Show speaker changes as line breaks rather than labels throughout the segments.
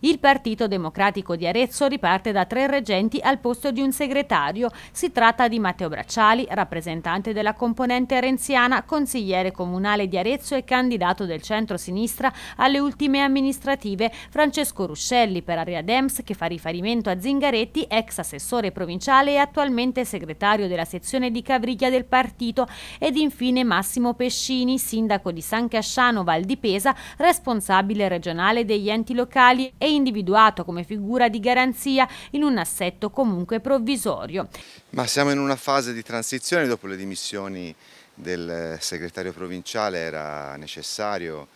Il Partito Democratico di Arezzo riparte da tre reggenti al posto di un segretario. Si tratta di Matteo Bracciali, rappresentante della componente renziana, consigliere comunale di Arezzo e candidato del centro-sinistra alle ultime amministrative, Francesco Ruscelli per Area Dems, che fa riferimento a Zingaretti, ex assessore provinciale e attualmente segretario della sezione di Cavriglia del partito, ed infine Massimo Pescini, sindaco di San Casciano Val di Pesa, responsabile regionale degli enti locali e individuato come figura di garanzia in un assetto comunque provvisorio.
Ma siamo in una fase di transizione dopo le dimissioni del segretario provinciale, era necessario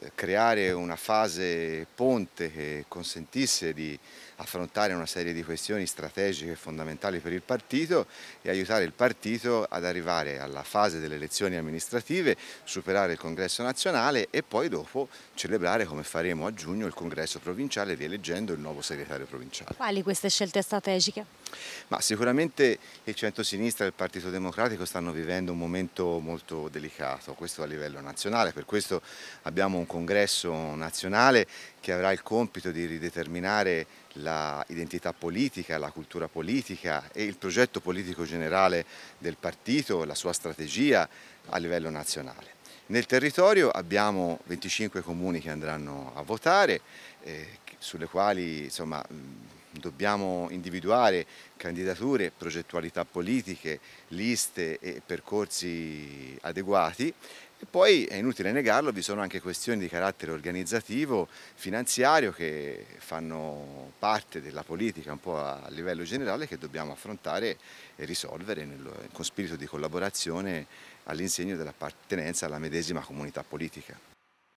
eh, creare una fase ponte che consentisse di affrontare una serie di questioni strategiche fondamentali per il partito e aiutare il partito ad arrivare alla fase delle elezioni amministrative, superare il congresso nazionale e poi dopo celebrare come faremo a giugno il congresso provinciale rieleggendo il nuovo segretario provinciale.
Quali queste scelte strategiche?
Ma sicuramente il centro-sinistra e il Partito Democratico stanno vivendo un momento molto delicato, questo a livello nazionale, per questo abbiamo un congresso nazionale che avrà il compito di rideterminare l'identità politica, la cultura politica e il progetto politico generale del partito, la sua strategia a livello nazionale. Nel territorio abbiamo 25 comuni che andranno a votare, eh, sulle quali insomma, dobbiamo individuare candidature, progettualità politiche, liste e percorsi adeguati e poi è inutile negarlo, vi sono anche questioni di carattere organizzativo, finanziario che fanno parte della politica un po' a livello generale che dobbiamo affrontare e risolvere nel, con spirito di collaborazione all'insegno dell'appartenenza alla medesima comunità politica.